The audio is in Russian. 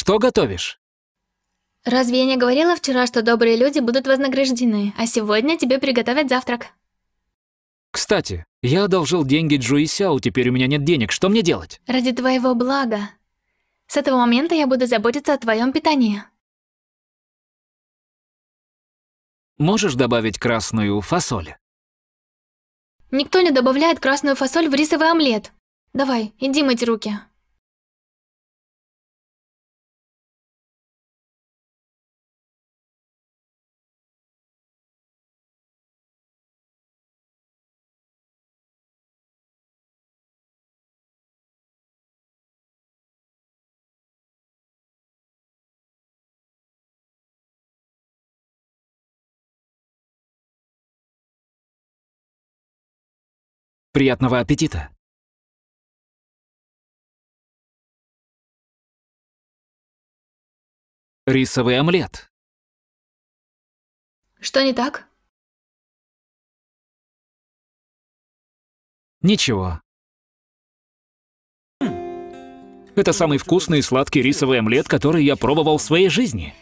Что готовишь? Разве я не говорила вчера, что добрые люди будут вознаграждены, а сегодня тебе приготовят завтрак? Кстати, я одолжил деньги Джуи Сяо, теперь у меня нет денег, что мне делать? Ради твоего блага. С этого момента я буду заботиться о твоем питании. Можешь добавить красную фасоль? Никто не добавляет красную фасоль в рисовый омлет. Давай, иди мыть руки. Приятного аппетита!» Рисовый омлет. Что не так? Ничего. Это самый вкусный и сладкий рисовый омлет, который я пробовал в своей жизни.